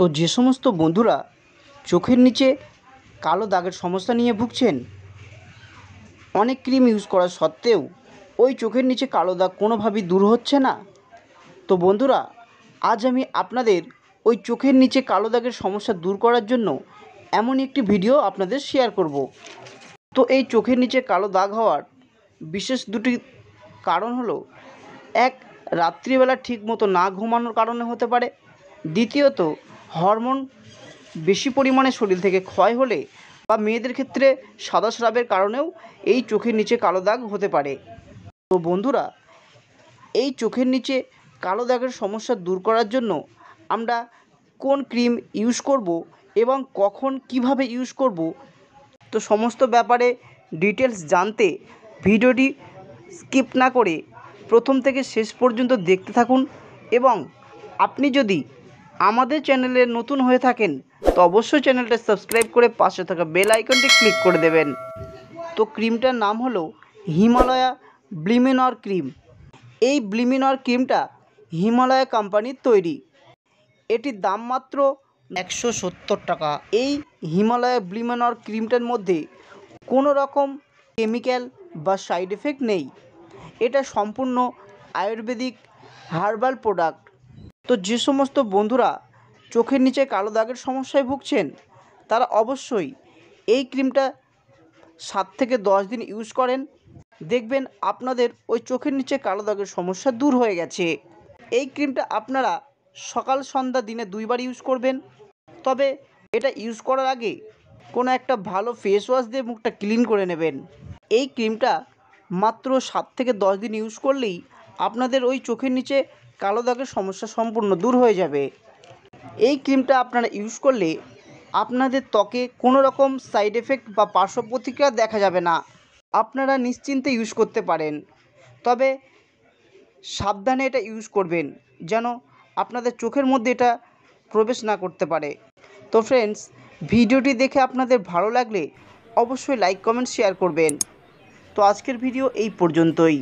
তো যে সমস্ত বন্ধুরা চোখের নিচে কালো দাগের সমস্যা নিয়ে ভুগছেন অনেক ক্রিম ইউজ করা সত্ত্বেও ওই চোখের নিচে কালো দাগ কোনোভাবেই দূর হচ্ছে না তো বন্ধুরা আজ আমি আপনাদের ওই চোখের নিচে কালো দাগের সমস্যা দূর করার জন্য এমন একটি ভিডিও আপনাদের শেয়ার করব তো এই চোখের নিচে কালো দাগ হওয়ার বিশেষ দুটি কারণ হলো এক রাত্রিবেলা ঠিক মতো না ঘুমানোর কারণে হতে পারে দ্বিতীয়ত হরমোন বেশি পরিমাণে শরীর থেকে ক্ষয় হলে বা মেয়েদের ক্ষেত্রে সাদা স্রাবের কারণেও এই চোখের নিচে কালো দাগ হতে পারে তো বন্ধুরা এই চোখের নিচে কালো দাগের সমস্যা দূর করার জন্য আমরা কোন ক্রিম ইউজ করব এবং কখন কিভাবে ইউজ করব তো সমস্ত ব্যাপারে ডিটেলস জানতে ভিডিওটি স্কিপ না করে প্রথম থেকে শেষ পর্যন্ত দেখতে থাকুন এবং আপনি যদি আমাদের চ্যানেলে নতুন হয়ে থাকেন তো অবশ্যই চ্যানেলটা সাবস্ক্রাইব করে পাশে থাকা বেল আইকনটি ক্লিক করে দেবেন তো ক্রিমটার নাম হলো হিমালয়া ব্লিমিনর ক্রিম এই ব্লিমিনর ক্রিমটা হিমালয়া কোম্পানির তৈরি এটির দাম মাত্র একশো সত্তর টাকা এই হিমালয়া ব্লিমিনর ক্রিমটার মধ্যে কোনো রকম কেমিক্যাল বা সাইড এফেক্ট নেই এটা সম্পূর্ণ আয়ুর্বেদিক হার্বাল প্রোডাক্ট তো যে সমস্ত বন্ধুরা চোখের নিচে কালো দাগের সমস্যায় ভুগছেন তারা অবশ্যই এই ক্রিমটা সাত থেকে দশ দিন ইউজ করেন দেখবেন আপনাদের ওই চোখের নিচে কালো দাগের সমস্যা দূর হয়ে গেছে এই ক্রিমটা আপনারা সকাল সন্ধ্যা দিনে দুইবার ইউজ করবেন তবে এটা ইউজ করার আগে কোনো একটা ভালো ফেস ওয়াশ দিয়ে মুখটা ক্লিন করে নেবেন এই ক্রিমটা মাত্র সাত থেকে দশ দিন ইউজ করলেই আপনাদের ওই চোখের নিচে কালো দাগের সমস্যা সম্পূর্ণ দূর হয়ে যাবে এই ক্রিমটা আপনারা ইউজ করলে আপনাদের ত্বকে কোনো রকম সাইড এফেক্ট বা পার্শ্ব প্রতিক্রিয়া দেখা যাবে না আপনারা নিশ্চিন্তে ইউজ করতে পারেন তবে সাবধানে এটা ইউজ করবেন যেন আপনাদের চোখের মধ্যে এটা প্রবেশ না করতে পারে তো ফ্রেন্ডস ভিডিওটি দেখে আপনাদের ভালো লাগলে অবশ্যই লাইক কমেন্ট শেয়ার করবেন তো আজকের ভিডিও এই পর্যন্তই